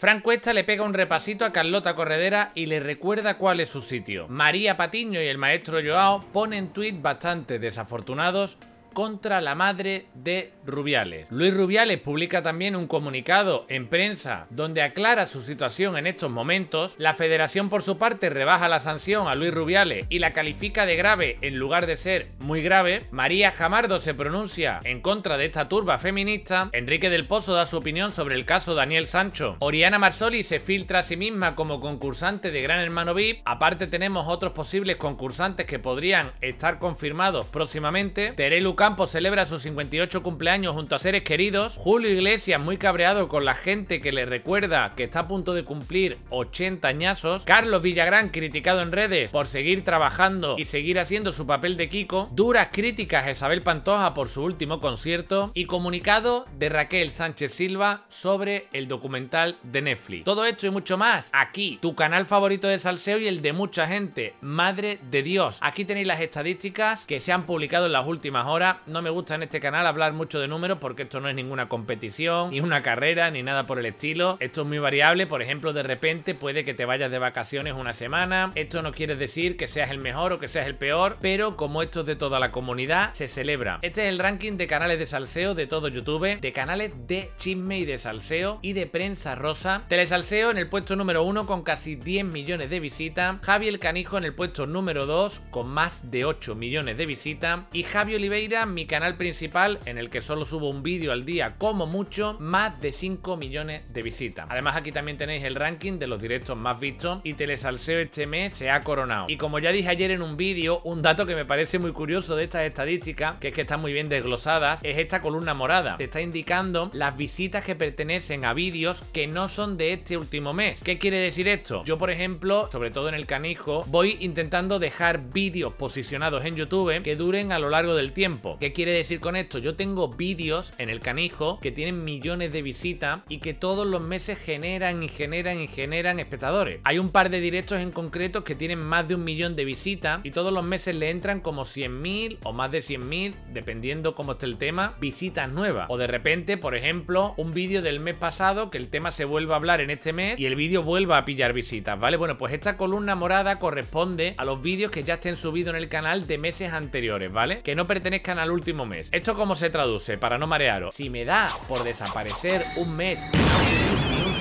Fran Cuesta le pega un repasito a Carlota Corredera y le recuerda cuál es su sitio. María Patiño y el maestro Joao ponen tweet bastante desafortunados contra la madre de Rubiales. Luis Rubiales publica también un comunicado en prensa donde aclara su situación en estos momentos. La federación por su parte rebaja la sanción a Luis Rubiales y la califica de grave en lugar de ser muy grave. María Jamardo se pronuncia en contra de esta turba feminista. Enrique del Pozo da su opinión sobre el caso Daniel Sancho. Oriana Marsoli se filtra a sí misma como concursante de Gran Hermano VIP. Aparte tenemos otros posibles concursantes que podrían estar confirmados próximamente. Teré Campos celebra su 58 cumpleaños junto a seres queridos. Julio Iglesias muy cabreado con la gente que le recuerda que está a punto de cumplir 80 añazos. Carlos Villagrán criticado en redes por seguir trabajando y seguir haciendo su papel de Kiko. Duras críticas a Isabel Pantoja por su último concierto. Y comunicado de Raquel Sánchez Silva sobre el documental de Netflix. Todo esto y mucho más aquí, tu canal favorito de salseo y el de mucha gente. Madre de Dios. Aquí tenéis las estadísticas que se han publicado en las últimas horas no me gusta en este canal hablar mucho de números porque esto no es ninguna competición, ni una carrera, ni nada por el estilo. Esto es muy variable, por ejemplo, de repente puede que te vayas de vacaciones una semana. Esto no quiere decir que seas el mejor o que seas el peor, pero como esto es de toda la comunidad, se celebra. Este es el ranking de canales de salseo de todo YouTube, de canales de chisme y de salseo y de prensa rosa. Telesalseo en el puesto número 1 con casi 10 millones de visitas. Javi el Canijo en el puesto número 2 con más de 8 millones de visitas. Y Javi Oliveira mi canal principal, en el que solo subo un vídeo al día como mucho, más de 5 millones de visitas. Además aquí también tenéis el ranking de los directos más vistos y Telesalseo este mes se ha coronado. Y como ya dije ayer en un vídeo, un dato que me parece muy curioso de estas estadísticas, que es que están muy bien desglosadas, es esta columna morada. Te está indicando las visitas que pertenecen a vídeos que no son de este último mes. ¿Qué quiere decir esto? Yo, por ejemplo, sobre todo en el canijo, voy intentando dejar vídeos posicionados en YouTube que duren a lo largo del tiempo ¿Qué quiere decir con esto? Yo tengo vídeos en el canijo que tienen millones de visitas y que todos los meses generan y generan y generan espectadores. Hay un par de directos en concreto que tienen más de un millón de visitas y todos los meses le entran como 100.000 o más de 100.000, dependiendo cómo esté el tema, visitas nuevas. O de repente, por ejemplo, un vídeo del mes pasado que el tema se vuelva a hablar en este mes y el vídeo vuelva a pillar visitas, ¿vale? Bueno, pues esta columna morada corresponde a los vídeos que ya estén subidos en el canal de meses anteriores, ¿vale? Que no pertenezcan al último mes. ¿Esto cómo se traduce? Para no marearos. Si me da por desaparecer un mes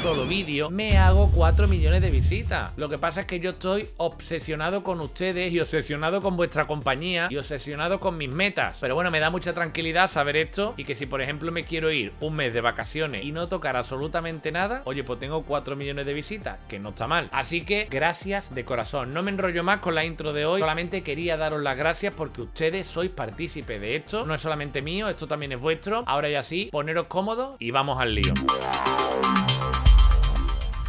solo vídeo me hago 4 millones de visitas. Lo que pasa es que yo estoy obsesionado con ustedes y obsesionado con vuestra compañía y obsesionado con mis metas. Pero bueno, me da mucha tranquilidad saber esto y que si por ejemplo me quiero ir un mes de vacaciones y no tocar absolutamente nada, oye, pues tengo 4 millones de visitas, que no está mal. Así que gracias de corazón. No me enrollo más con la intro de hoy, solamente quería daros las gracias porque ustedes sois partícipes de esto. No es solamente mío, esto también es vuestro. Ahora ya sí, poneros cómodos y vamos al lío.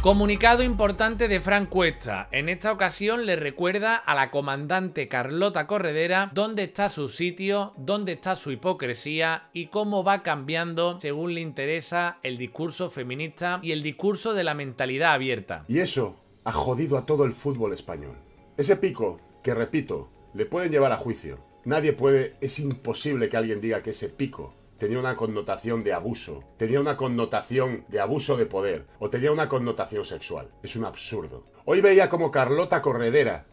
Comunicado importante de Frank Cuesta. En esta ocasión le recuerda a la comandante Carlota Corredera dónde está su sitio, dónde está su hipocresía y cómo va cambiando según le interesa el discurso feminista y el discurso de la mentalidad abierta. Y eso ha jodido a todo el fútbol español. Ese pico, que repito, le pueden llevar a juicio. Nadie puede, es imposible que alguien diga que ese pico tenía una connotación de abuso, tenía una connotación de abuso de poder o tenía una connotación sexual. Es un absurdo. Hoy veía como Carlota Corredera,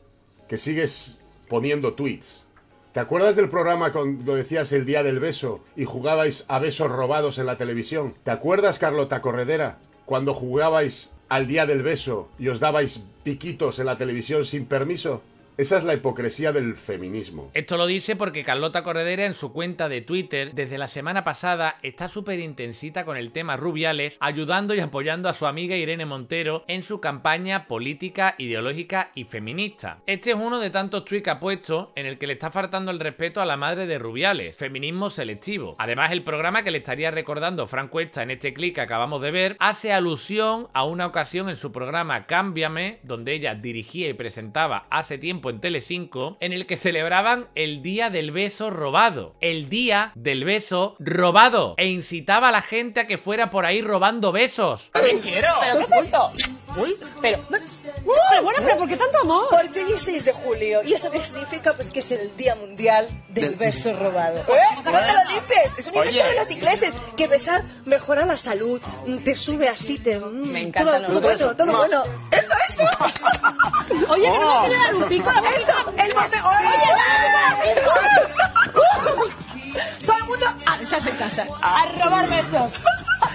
que sigues poniendo tweets. ¿Te acuerdas del programa cuando decías el día del beso y jugabais a besos robados en la televisión? ¿Te acuerdas, Carlota Corredera, cuando jugabais al día del beso y os dabais piquitos en la televisión sin permiso? Esa es la hipocresía del feminismo. Esto lo dice porque Carlota Corredera en su cuenta de Twitter desde la semana pasada está súper intensita con el tema Rubiales, ayudando y apoyando a su amiga Irene Montero en su campaña política, ideológica y feminista. Este es uno de tantos tweets que ha puesto en el que le está faltando el respeto a la madre de Rubiales, feminismo selectivo. Además, el programa que le estaría recordando Frank Cuesta en este clic que acabamos de ver hace alusión a una ocasión en su programa Cámbiame, donde ella dirigía y presentaba hace tiempo en en 5, en el que celebraban el Día del Beso Robado. El Día del Beso Robado. E incitaba a la gente a que fuera por ahí robando besos. ¿Pero qué es esto? pero. bueno, pero ¿por qué tanto amor? Porque hoy es 6 de julio. ¿Y eso qué significa? Pues que es el Día Mundial del, Beso Robado. ¿Eh? ¿No te lo dices? Es un invento de los ingleses. Que besar mejora la salud, te sube así, te. Mm, me encanta todo, todo bueno, todo ¡Eso, eso! Oye, que no me dar un pico de Esto, el bote. ¡Oye! ¡Todo el mundo a se en casa! Ah. ¡A robar besos!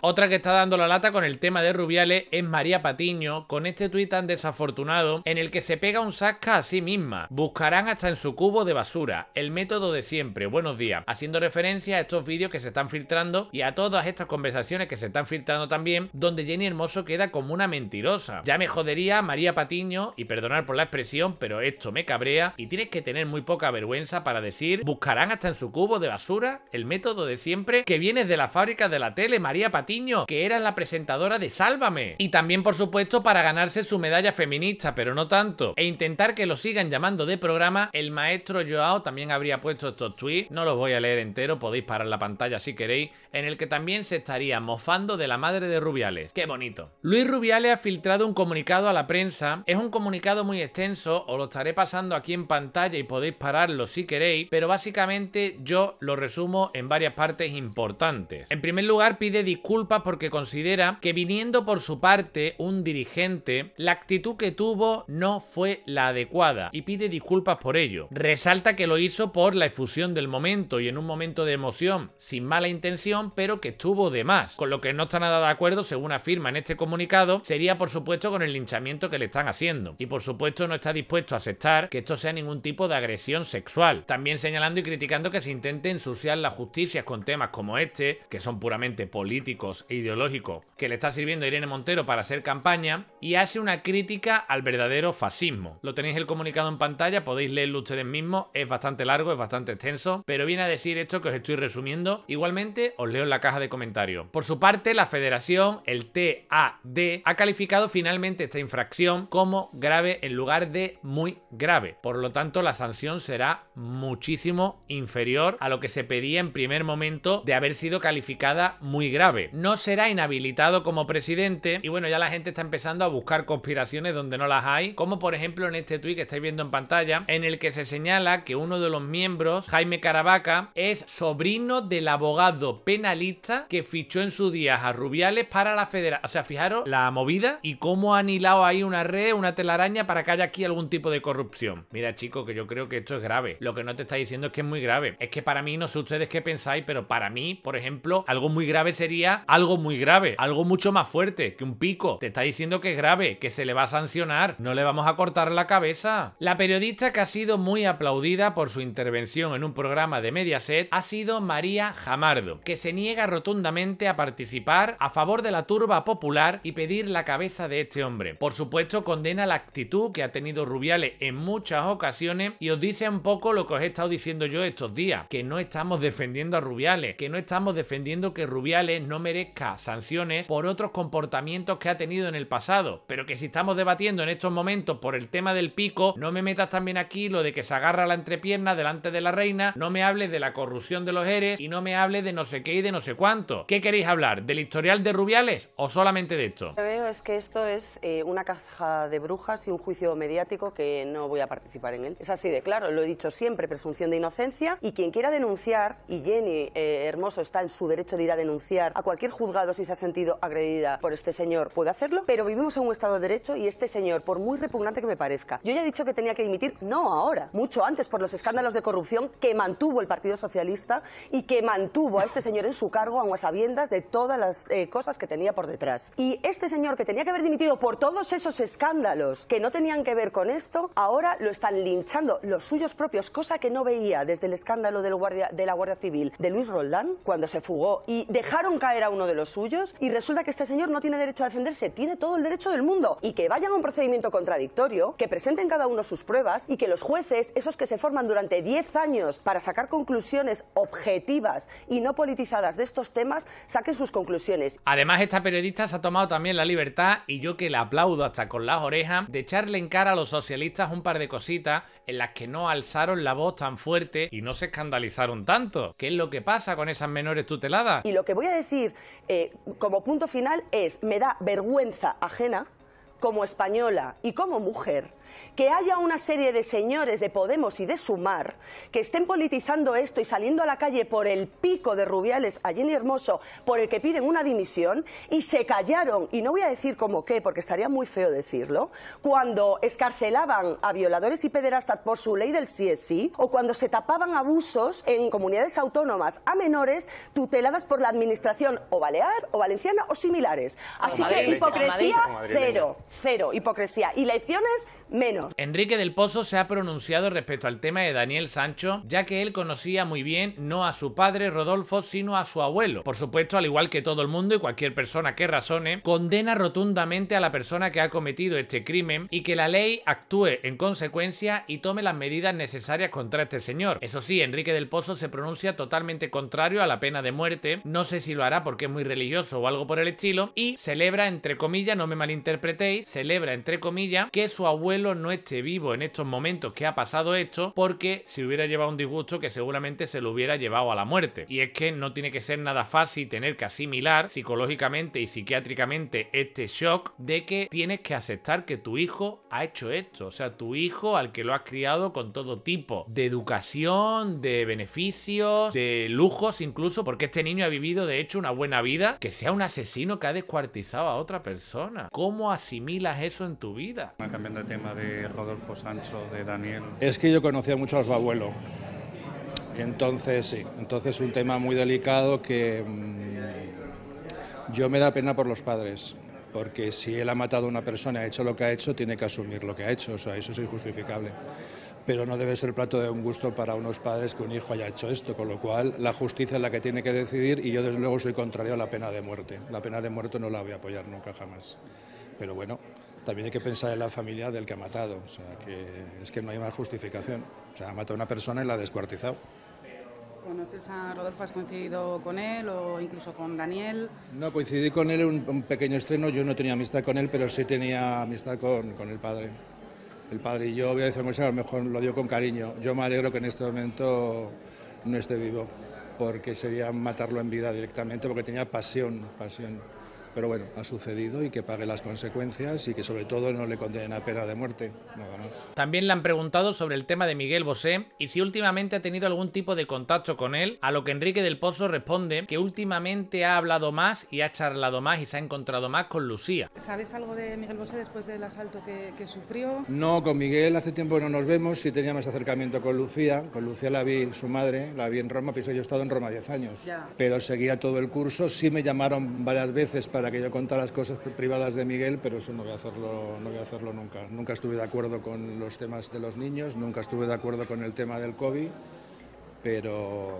Otra que está dando la lata con el tema de Rubiales es María Patiño, con este tuit tan desafortunado en el que se pega un sasca a sí misma. Buscarán hasta en su cubo de basura, el método de siempre, buenos días, haciendo referencia a estos vídeos que se están filtrando y a todas estas conversaciones que se están filtrando también, donde Jenny Hermoso queda como una mentirosa. Ya me jodería María Patiño, y perdonar por la expresión, pero esto me cabrea, y tienes que tener muy poca vergüenza para decir, buscarán hasta en su cubo de basura, el método de siempre, que vienes de la fábrica de la tele María Patiño que era la presentadora de Sálvame. Y también, por supuesto, para ganarse su medalla feminista, pero no tanto. E intentar que lo sigan llamando de programa, el maestro Joao también habría puesto estos tweets, no los voy a leer entero, podéis parar la pantalla si queréis, en el que también se estaría mofando de la madre de Rubiales. ¡Qué bonito! Luis Rubiales ha filtrado un comunicado a la prensa, es un comunicado muy extenso, os lo estaré pasando aquí en pantalla y podéis pararlo si queréis, pero básicamente yo lo resumo en varias partes importantes. En primer lugar, pide disculpas porque considera que viniendo por su parte un dirigente, la actitud que tuvo no fue la adecuada y pide disculpas por ello. Resalta que lo hizo por la efusión del momento y en un momento de emoción, sin mala intención, pero que estuvo de más. Con lo que no está nada de acuerdo, según afirma en este comunicado, sería por supuesto con el linchamiento que le están haciendo. Y por supuesto no está dispuesto a aceptar que esto sea ningún tipo de agresión sexual. También señalando y criticando que se intente ensuciar las justicias con temas como este, que son puramente políticos e ideológicos que le está sirviendo a Irene Montero para hacer campaña y hace una crítica al verdadero fascismo. Lo tenéis el comunicado en pantalla, podéis leerlo ustedes mismos, es bastante largo, es bastante extenso, pero viene a decir esto que os estoy resumiendo. Igualmente os leo en la caja de comentarios. Por su parte, la federación, el TAD, ha calificado finalmente esta infracción como grave en lugar de muy grave. Por lo tanto, la sanción será muchísimo inferior a lo que se pedía en primer momento de haber sido calificada muy grave no será inhabilitado como presidente. Y bueno, ya la gente está empezando a buscar conspiraciones donde no las hay, como por ejemplo en este tuit que estáis viendo en pantalla, en el que se señala que uno de los miembros, Jaime Caravaca, es sobrino del abogado penalista que fichó en sus días a Rubiales para la federación. O sea, fijaros la movida y cómo han hilado ahí una red, una telaraña para que haya aquí algún tipo de corrupción. Mira, chicos, que yo creo que esto es grave. Lo que no te está diciendo es que es muy grave. Es que para mí, no sé ustedes qué pensáis, pero para mí, por ejemplo, algo muy grave sería algo muy grave, algo mucho más fuerte que un pico. Te está diciendo que es grave, que se le va a sancionar, no le vamos a cortar la cabeza. La periodista que ha sido muy aplaudida por su intervención en un programa de Mediaset ha sido María Jamardo, que se niega rotundamente a participar a favor de la turba popular y pedir la cabeza de este hombre. Por supuesto, condena la actitud que ha tenido Rubiales en muchas ocasiones y os dice un poco lo que os he estado diciendo yo estos días, que no estamos defendiendo a Rubiales, que no estamos defendiendo que Rubiales no me sanciones por otros comportamientos que ha tenido en el pasado. Pero que si estamos debatiendo en estos momentos por el tema del pico, no me metas también aquí lo de que se agarra la entrepierna delante de la reina, no me hables de la corrupción de los eres y no me hables de no sé qué y de no sé cuánto. ¿Qué queréis hablar? ¿Del historial de Rubiales o solamente de esto? Lo que veo es que esto es eh, una caja de brujas y un juicio mediático que no voy a participar en él. Es así de claro, lo he dicho siempre, presunción de inocencia y quien quiera denunciar y Jenny eh, Hermoso está en su derecho de ir a denunciar a cualquier juzgado, si se ha sentido agredida por este señor, puede hacerlo, pero vivimos en un Estado de Derecho y este señor, por muy repugnante que me parezca, yo ya he dicho que tenía que dimitir, no ahora, mucho antes por los escándalos de corrupción que mantuvo el Partido Socialista y que mantuvo a este señor en su cargo, aun a sabiendas de todas las eh, cosas que tenía por detrás. Y este señor que tenía que haber dimitido por todos esos escándalos que no tenían que ver con esto, ahora lo están linchando los suyos propios, cosa que no veía desde el escándalo del de la Guardia Civil de Luis Roldán, cuando se fugó y dejaron caer a uno de los suyos y resulta que este señor no tiene derecho a defenderse, tiene todo el derecho del mundo y que vayan a un procedimiento contradictorio, que presenten cada uno sus pruebas y que los jueces, esos que se forman durante 10 años para sacar conclusiones objetivas y no politizadas de estos temas, saquen sus conclusiones. Además, esta periodista se ha tomado también la libertad, y yo que la aplaudo hasta con las orejas, de echarle en cara a los socialistas un par de cositas en las que no alzaron la voz tan fuerte y no se escandalizaron tanto. ¿Qué es lo que pasa con esas menores tuteladas? Y lo que voy a decir eh, como punto final es, me da vergüenza ajena como española y como mujer que haya una serie de señores de Podemos y de Sumar que estén politizando esto y saliendo a la calle por el pico de Rubiales allí Jenny Hermoso, por el que piden una dimisión, y se callaron, y no voy a decir cómo qué, porque estaría muy feo decirlo, cuando escarcelaban a violadores y pederastas por su ley del sí es sí, o cuando se tapaban abusos en comunidades autónomas a menores tuteladas por la administración o balear o valenciana o similares. Así que hipocresía cero, cero hipocresía. Y lecciones menos. Enrique del Pozo se ha pronunciado respecto al tema de Daniel Sancho, ya que él conocía muy bien no a su padre Rodolfo, sino a su abuelo. Por supuesto, al igual que todo el mundo y cualquier persona que razone, condena rotundamente a la persona que ha cometido este crimen y que la ley actúe en consecuencia y tome las medidas necesarias contra este señor. Eso sí, Enrique del Pozo se pronuncia totalmente contrario a la pena de muerte, no sé si lo hará porque es muy religioso o algo por el estilo, y celebra, entre comillas, no me malinterpretéis, celebra, entre comillas, que su abuelo no esté vivo en estos momentos que ha pasado esto, porque se hubiera llevado un disgusto que seguramente se lo hubiera llevado a la muerte. Y es que no tiene que ser nada fácil tener que asimilar psicológicamente y psiquiátricamente este shock de que tienes que aceptar que tu hijo ha hecho esto. O sea, tu hijo al que lo has criado con todo tipo de educación, de beneficios, de lujos incluso, porque este niño ha vivido de hecho una buena vida, que sea un asesino que ha descuartizado a otra persona. ¿Cómo asimilas eso en tu vida? Cambiando de tema de de Rodolfo Sancho, de Daniel. Es que yo conocía mucho a su abuelo. Entonces, sí, entonces un tema muy delicado que mm, yo me da pena por los padres, porque si él ha matado a una persona, ha hecho lo que ha hecho, tiene que asumir lo que ha hecho, o sea, eso es injustificable. Pero no debe ser plato de un gusto para unos padres que un hijo haya hecho esto, con lo cual la justicia es la que tiene que decidir y yo desde luego soy contrario a la pena de muerte. La pena de muerte no la voy a apoyar nunca jamás. Pero bueno, también hay que pensar en la familia del que ha matado. O sea, que es que no hay más justificación. O sea, ha matado a una persona y la ha descuartizado. ¿Conoces a Rodolfo? ¿Has coincidido con él o incluso con Daniel? No, coincidí con él en un, pequeño estreno. Yo no tenía amistad con él, pero sí tenía amistad con, el padre. El padre y yo, voy a decir, a lo mejor lo dio con cariño. Yo me alegro que en este momento no esté vivo, porque sería matarlo en vida directamente, porque tenía pasión, pasión. Pero bueno, ha sucedido y que pague las consecuencias y que sobre todo no le condenen a pena de muerte, nada más. También le han preguntado sobre el tema de Miguel Bosé y si últimamente ha tenido algún tipo de contacto con él, a lo que Enrique del Pozo responde que últimamente ha hablado más y ha charlado más y se ha encontrado más con Lucía. ¿Sabes algo de Miguel Bosé después del asalto que, sufrió? No, con Miguel hace tiempo no nos vemos, sí tenía más acercamiento con Lucía, con Lucía la vi su madre, la vi en Roma, ...pues yo he estado en Roma 10 años, pero seguía todo el curso, sí me llamaron varias veces para para que yo contara las cosas privadas de Miguel, pero eso no voy a hacerlo, no voy a hacerlo nunca. Nunca estuve de acuerdo con los temas de los niños, nunca estuve de acuerdo con el tema del COVID, pero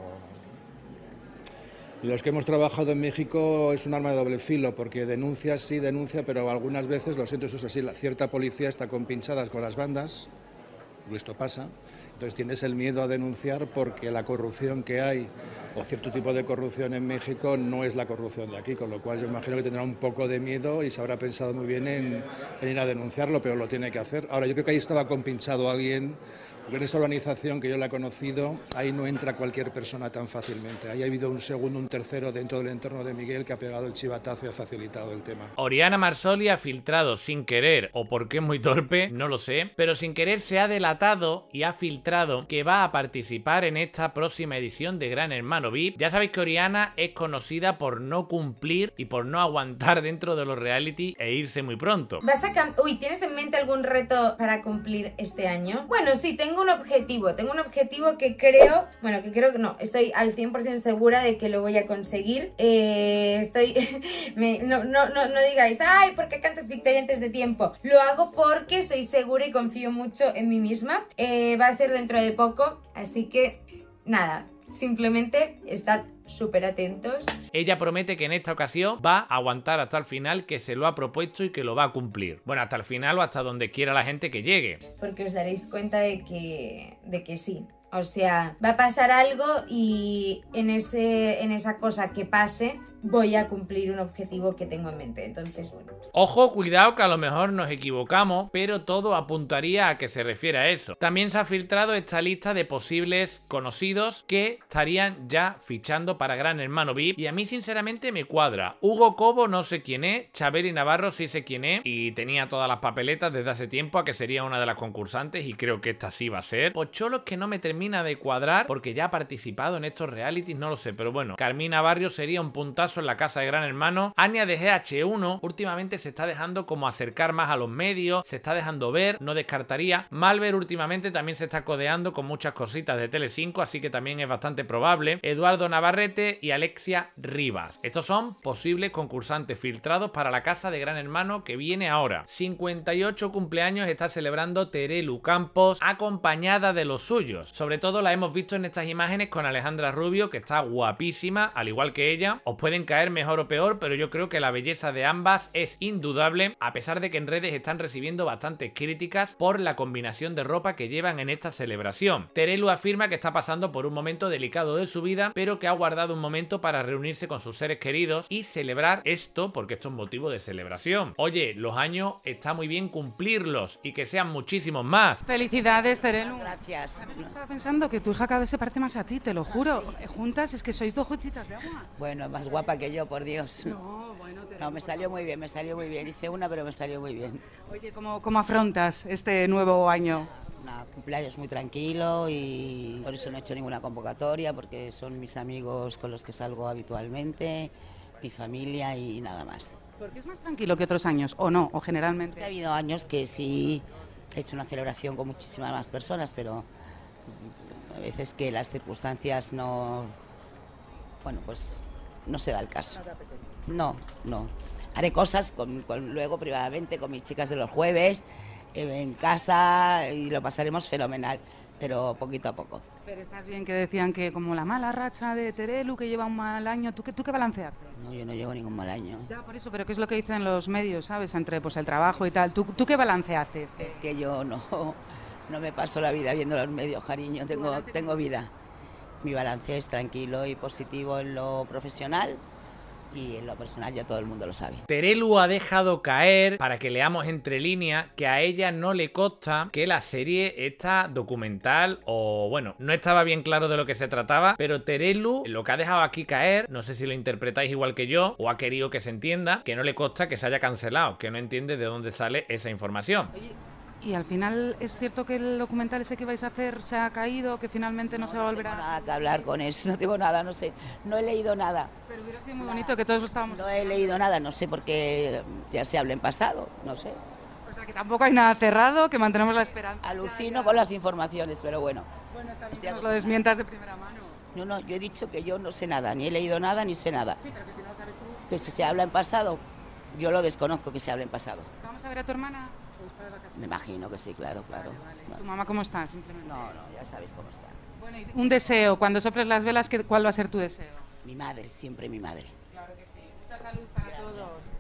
los que hemos trabajado en México es un arma de doble filo, porque denuncia sí, denuncia, pero algunas veces, lo siento, eso es así, la cierta policía está con con las bandas, esto pasa, entonces tienes el miedo a denunciar porque la corrupción que hay o cierto tipo de corrupción en México no es la corrupción de aquí, con lo cual yo imagino que tendrá un poco de miedo y se habrá pensado muy bien en, ir a denunciarlo, pero lo tiene que hacer. Ahora, yo creo que ahí estaba compinchado alguien, porque en esta organización que yo la he conocido, ahí no entra cualquier persona tan fácilmente. Ahí ha habido un segundo, un tercero dentro del entorno de Miguel que ha pegado el chivatazo y ha facilitado el tema. Oriana Marsoli ha filtrado sin querer, o porque es muy torpe, no lo sé, pero sin querer se ha delatado y ha filtrado que va a participar en esta próxima edición de Gran Hermano VIP. Ya sabéis que Oriana es conocida por no cumplir y por no aguantar dentro de los reality e irse muy pronto. ¿Vas a Uy, ¿tienes en mente algún reto para cumplir este año? Bueno, sí, tengo un objetivo. Tengo un objetivo que creo... Bueno, que creo que no. Estoy al 100% segura de que lo voy a conseguir. Eh, estoy... no, no, no, digáis, ay, ¿por qué cantas victoria antes de tiempo? Lo hago porque estoy segura y confío mucho en mí misma. Eh, va a ser de dentro de poco, así que nada, simplemente estad súper atentos. Ella promete que en esta ocasión va a aguantar hasta el final, que se lo ha propuesto y que lo va a cumplir. Bueno, hasta el final o hasta donde quiera la gente que llegue. Porque os daréis cuenta de que, de que sí. O sea, va a pasar algo y en, ese, en esa cosa que pase voy a cumplir un objetivo que tengo en mente. Entonces, bueno. Ojo, cuidado que a lo mejor nos equivocamos, pero todo apuntaría a que se refiere a eso. También se ha filtrado esta lista de posibles conocidos que estarían ya fichando para Gran Hermano VIP y a mí sinceramente me cuadra. Hugo Cobo no sé quién es, Chaveri Navarro sí sé quién es y tenía todas las papeletas desde hace tiempo a que sería una de las concursantes y creo que esta sí va a ser. es que no me termina de cuadrar porque ya ha participado en estos realities, no lo sé, pero bueno, Carmina Barrio sería un puntazo en la casa de Gran Hermano. Anya de GH1 últimamente se está dejando como acercar más a los medios, se está dejando ver, no descartaría. Malver últimamente también se está codeando con muchas cositas de Tele5, así que también es bastante probable. Eduardo Navarrete y Alexia Rivas. Estos son posibles concursantes filtrados para la casa de Gran Hermano que viene ahora. 58 cumpleaños está celebrando Terelu Campos acompañada de los suyos. Sobre todo la hemos visto en estas imágenes con Alejandra Rubio que está guapísima, al igual que ella. Os pueden caer mejor o peor, pero yo creo que la belleza de ambas es indudable, a pesar de que en redes están recibiendo bastantes críticas por la combinación de ropa que llevan en esta celebración. Terelu afirma que está pasando por un momento delicado de su vida, pero que ha guardado un momento para reunirse con sus seres queridos y celebrar esto, porque esto es motivo de celebración. Oye, los años está muy bien cumplirlos y que sean muchísimos más. Felicidades, Terelu. Gracias. Yo estaba pensando que tu hija cada vez se parece más a ti, te lo juro. Juntas es que sois dos gotitas de agua. Bueno, más guapa que yo, por Dios. No, me salió muy bien, me salió muy bien. Hice una, pero me salió muy bien. Oye, ¿cómo, cómo afrontas este nuevo año? La cumpleaños muy tranquilo y por eso no he hecho ninguna convocatoria, porque son mis amigos con los que salgo habitualmente, mi familia y nada más. qué es más tranquilo que otros años, o no, o generalmente? ha habido años que sí he hecho una celebración con muchísimas más personas, pero a veces que las circunstancias no... Bueno, pues no se da el caso. No, no. Haré cosas con, luego privadamente con mis chicas de los jueves, eh, en casa y lo pasaremos fenomenal, pero poquito a poco. Pero estás bien que decían que como la mala racha de Terelu que lleva un mal año, ¿tú qué, tú qué balance No, yo no llevo ningún mal año. Ya, por eso, pero ¿qué es lo que dicen los medios, sabes? Entre pues el trabajo y tal. ¿Tú, qué balance haces? Es que yo no, no me paso la vida viendo los medios, cariño, tengo, tengo vida mi balance es tranquilo y positivo en lo profesional y en lo personal ya todo el mundo lo sabe. Terelu ha dejado caer, para que leamos entre líneas, que a ella no le consta que la serie está documental o bueno, no estaba bien claro de lo que se trataba, pero Terelu lo que ha dejado aquí caer, no sé si lo interpretáis igual que yo o ha querido que se entienda, que no le consta que se haya cancelado, que no entiende de dónde sale esa información. Y al final es cierto que el documental ese que vais a hacer se ha caído, que finalmente no, se va a volver no tengo nada que hablar con eso, no tengo nada, no sé, no he leído nada. Pero hubiera sido muy bonito que todos estábamos... No he leído nada, no sé, porque ya se habla en pasado, no sé. O sea que tampoco hay nada cerrado, que mantenemos la esperanza. Alucino con las informaciones, pero bueno. Bueno, está nos lo desmientas de primera mano. No, no, yo he dicho que yo no sé nada, ni he leído nada, ni sé nada. Sí, pero que si no sabes tú... Que se habla en pasado, yo lo desconozco que se habla en pasado. ¿Vamos a ver a tu hermana? Me imagino que sí, claro, claro. ¿Tu mamá cómo está? No, no, ya sabéis cómo está. un deseo, cuando soples las velas, ¿cuál va a ser tu deseo? Mi madre, siempre mi madre.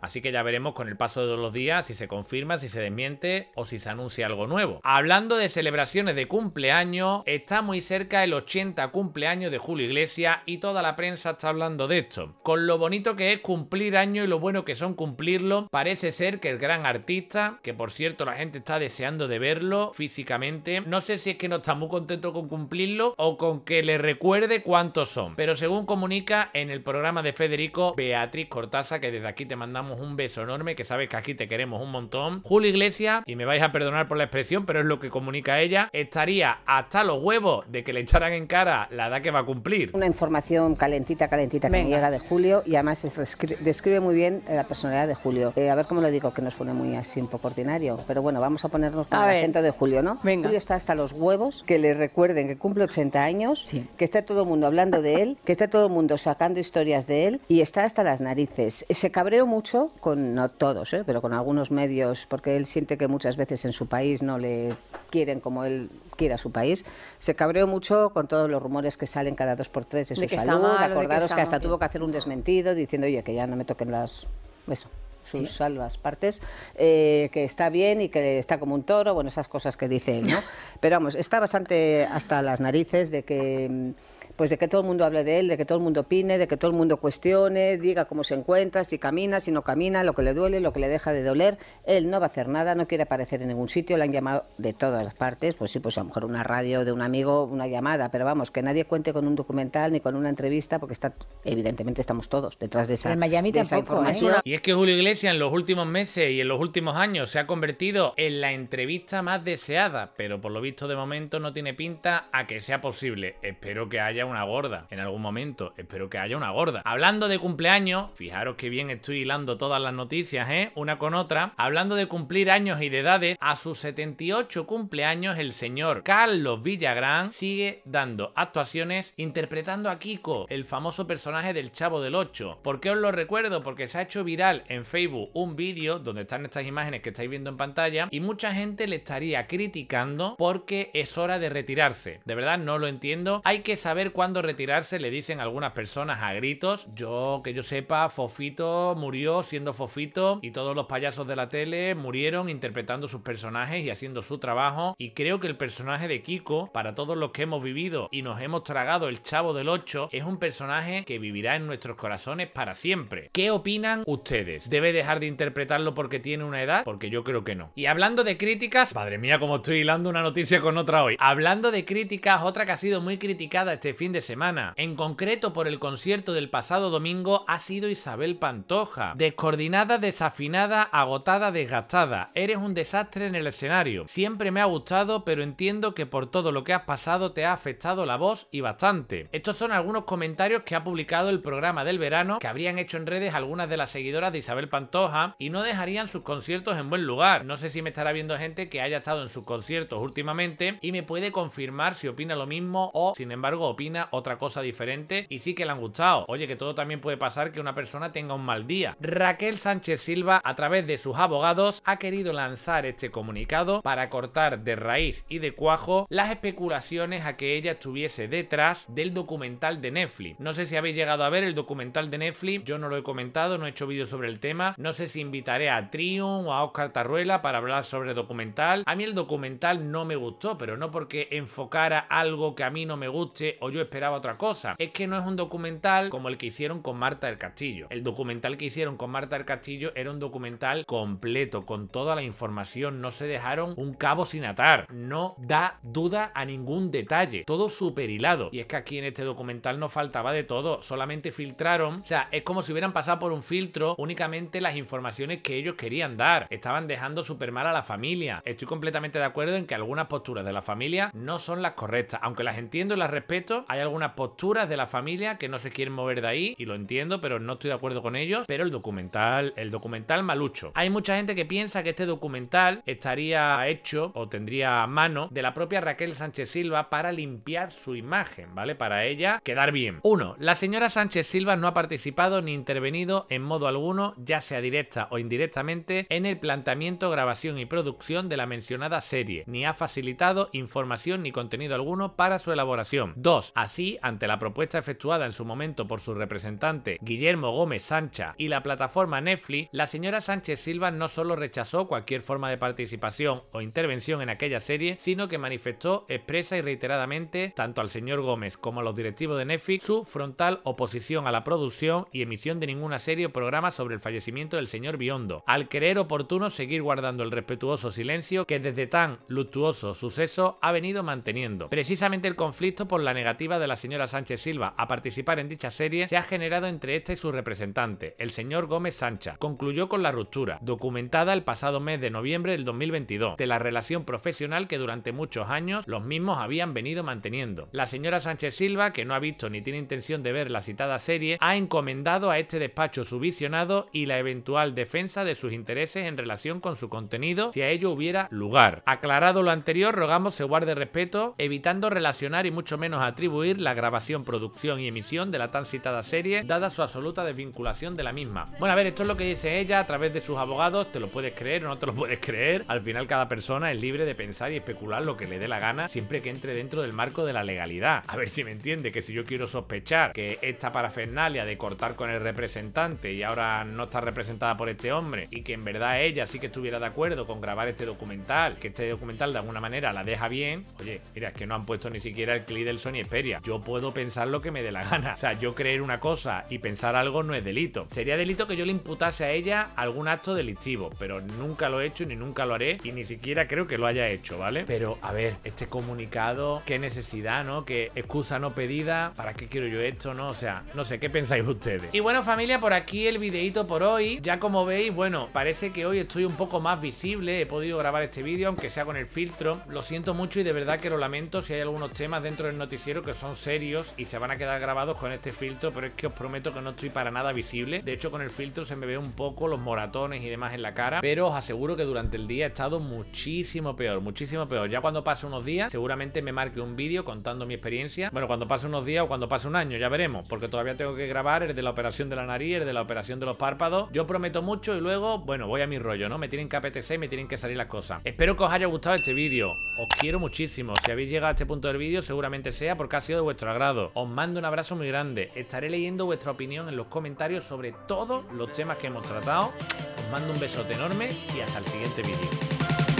Así que ya veremos con el paso de los días si se confirma, si se desmiente o si se anuncia algo nuevo. Hablando de celebraciones de cumpleaños, está muy cerca el 80 cumpleaños de Julio Iglesias y toda la prensa está hablando de esto. Con lo bonito que es cumplir año y lo bueno que son cumplirlo, parece ser que el gran artista, que por cierto la gente está deseando de verlo físicamente, no sé si es que no está muy contento con cumplirlo o con que le recuerde cuántos son. Pero según comunica en el programa de Federico Beatriz Cortaza, que desde aquí te mandamos un beso enorme, que sabes que aquí te queremos un montón. Julio Iglesias, y me vais a perdonar por la expresión, pero es lo que comunica ella, estaría hasta los huevos de que le echaran en cara la edad que va a cumplir. Una información calentita, calentita que llega de Julio y además describe, muy bien la personalidad de Julio. Eh, a ver cómo lo digo, que nos pone muy así un poco ordinario, pero bueno, vamos a ponernos con a el de Julio, ¿no? Julio está hasta los huevos, que le recuerden que cumple 80 años, que está todo el mundo hablando de él, que está todo el mundo sacando historias de él y está hasta las narices. Se cabreó mucho con no todos, ¿eh? pero con algunos medios, porque él siente que muchas veces en su país no le quieren como él quiere a su país, se cabreó mucho con todos los rumores que salen cada dos por tres de su salud. acordados que, hasta tuvo que hacer un desmentido diciendo, oye, que ya no me toquen las... Eso, sus salvas partes, eh, que está bien y que está como un toro, bueno, esas cosas que dice él, ¿no? Pero vamos, está bastante hasta las narices de que mm, pues de que todo el mundo hable de él, de que todo el mundo opine, de que todo el mundo cuestione, diga cómo se encuentra, si camina, si no camina, lo que le duele, lo que le deja de doler. Él no va a hacer nada, no quiere aparecer en ningún sitio, le han llamado de todas las partes, pues sí, pues a lo mejor una radio de un amigo, una llamada, pero vamos, que nadie cuente con un documental ni con una entrevista, porque está, evidentemente estamos todos detrás de esa, ¿eh? información. Y es que Julio Iglesias en los últimos meses y en los últimos años se ha convertido en la entrevista más deseada, pero por lo visto de momento no tiene pinta a que sea posible. Espero que haya una gorda en algún momento. Espero que haya una gorda. Hablando de cumpleaños, fijaros que bien estoy hilando todas las noticias, ¿eh? Una con otra. Hablando de cumplir años y de edades, a sus 78 cumpleaños el señor Carlos Villagrán sigue dando actuaciones interpretando a Kiko, el famoso personaje del Chavo del 8. ¿Por qué os lo recuerdo? Porque se ha hecho viral en Facebook un vídeo donde están estas imágenes que estáis viendo en pantalla y mucha gente le estaría criticando porque es hora de retirarse. De verdad no lo entiendo. Hay que saber cuando retirarse, le dicen algunas personas a gritos. Yo, que yo sepa, Fofito murió siendo Fofito y todos los payasos de la tele murieron interpretando sus personajes y haciendo su trabajo. Y creo que el personaje de Kiko, para todos los que hemos vivido y nos hemos tragado el chavo del 8, es un personaje que vivirá en nuestros corazones para siempre. ¿Qué opinan ustedes? ¿Debe dejar de interpretarlo porque tiene una edad? Porque yo creo que no. Y hablando de críticas, madre mía, como estoy hilando una noticia con otra hoy. Hablando de críticas, otra que ha sido muy criticada este este fin de semana, en concreto por el concierto del pasado domingo, ha sido Isabel Pantoja. Descoordinada, desafinada, agotada, desgastada. Eres un desastre en el escenario. Siempre me ha gustado, pero entiendo que por todo lo que has pasado te ha afectado la voz y bastante. Estos son algunos comentarios que ha publicado el programa del verano que habrían hecho en redes algunas de las seguidoras de Isabel Pantoja y no dejarían sus conciertos en buen lugar. No sé si me estará viendo gente que haya estado en sus conciertos últimamente y me puede confirmar si opina lo mismo o, sin embargo, opina otra cosa diferente y sí que le han gustado. Oye, que todo también puede pasar que una persona tenga un mal día. Raquel Sánchez Silva, a través de sus abogados, ha querido lanzar este comunicado para cortar de raíz y de cuajo las especulaciones a que ella estuviese detrás del documental de Netflix. No sé si habéis llegado a ver el documental de Netflix, yo no lo he comentado, no he hecho vídeo sobre el tema, no sé si invitaré a Trium o a Oscar Tarruela para hablar sobre documental. A mí el documental no me gustó, pero no porque enfocara algo que a mí no me guste o yo esperaba otra cosa. Es que no es un documental como el que hicieron con Marta del Castillo. El documental que hicieron con Marta del Castillo era un documental completo, con toda la información. No se dejaron un cabo sin atar. No da duda a ningún detalle. Todo super hilado. Y es que aquí en este documental no faltaba de todo. Solamente filtraron. O sea, es como si hubieran pasado por un filtro únicamente las informaciones que ellos querían dar. Estaban dejando súper mal a la familia. Estoy completamente de acuerdo en que algunas posturas de la familia no son las correctas. Aunque las entiendo y las respeto, hay algunas posturas de la familia que no se quieren mover de ahí y lo entiendo, pero no estoy de acuerdo con ellos. Pero el documental, el documental malucho. Hay mucha gente que piensa que este documental estaría hecho o tendría mano de la propia Raquel Sánchez Silva para limpiar su imagen, ¿vale? Para ella quedar bien. Uno, La señora Sánchez Silva no ha participado ni intervenido en modo alguno, ya sea directa o indirectamente, en el planteamiento, grabación y producción de la mencionada serie, ni ha facilitado información ni contenido alguno para su elaboración. 2. Así, ante la propuesta efectuada en su momento por su representante Guillermo Gómez Sancha y la plataforma Netflix, la señora Sánchez Silva no solo rechazó cualquier forma de participación o intervención en aquella serie, sino que manifestó expresa y reiteradamente, tanto al señor Gómez como a los directivos de Netflix, su frontal oposición a la producción y emisión de ninguna serie o programa sobre el fallecimiento del señor Biondo, al querer oportuno seguir guardando el respetuoso silencio que desde tan luctuoso suceso ha venido manteniendo. Precisamente el conflicto por la negativa de la señora Sánchez Silva a participar en dicha serie se ha generado entre esta y su representante, el señor Gómez Sancha. Concluyó con la ruptura, documentada el pasado mes de noviembre del 2022, de la relación profesional que durante muchos años los mismos habían venido manteniendo. La señora Sánchez Silva, que no ha visto ni tiene intención de ver la citada serie, ha encomendado a este despacho su visionado y la eventual defensa de sus intereses en relación con su contenido si a ello hubiera lugar. Aclarado lo anterior, rogamos se guarde respeto, evitando relacionar y mucho menos atribuir la grabación, producción y emisión de la tan citada serie, dada su absoluta desvinculación de la misma. Bueno, a ver, esto es lo que dice ella a través de sus abogados, te lo puedes creer o no te lo puedes creer. Al final cada persona es libre de pensar y especular lo que le dé la gana siempre que entre dentro del marco de la legalidad. A ver si me entiende que si yo quiero sospechar que esta parafernalia de cortar con el representante y ahora no está representada por este hombre y que en verdad ella sí que estuviera de acuerdo con grabar este documental, que este documental de alguna manera la deja bien, oye, mira, es que no han puesto ni siquiera el clip del Sony Space yo puedo pensar lo que me dé la gana. O sea, yo creer una cosa y pensar algo no es delito. Sería delito que yo le imputase a ella algún acto delictivo, pero nunca lo he hecho ni nunca lo haré y ni siquiera creo que lo haya hecho, ¿vale? Pero a ver, este comunicado, qué necesidad, ¿no? Qué excusa no pedida, ¿para qué quiero yo esto, no? O sea, no sé, ¿qué pensáis ustedes? Y bueno, familia, por aquí el videíto por hoy. Ya como veis, bueno, parece que hoy estoy un poco más visible, he podido grabar este vídeo, aunque sea con el filtro. Lo siento mucho y de verdad que lo lamento si hay algunos temas dentro del noticiero que son serios y se van a quedar grabados con este filtro, pero es que os prometo que no estoy para nada visible. De hecho, con el filtro se me ve un poco los moratones y demás en la cara, pero os aseguro que durante el día he estado muchísimo peor, muchísimo peor. Ya cuando pase unos días, seguramente me marque un vídeo contando mi experiencia. Bueno, cuando pase unos días o cuando pase un año, ya veremos, porque todavía tengo que grabar el de la operación de la nariz, el de la operación de los párpados. Yo prometo mucho y luego, bueno, voy a mi rollo, ¿no? Me tienen que apetecer y me tienen que salir las cosas. Espero que os haya gustado este vídeo. Os quiero muchísimo. Si habéis llegado a este punto del vídeo, seguramente sea porque que ha sido de vuestro agrado. Os mando un abrazo muy grande. Estaré leyendo vuestra opinión en los comentarios sobre todos los temas que hemos tratado. Os mando un besote enorme y hasta el siguiente vídeo.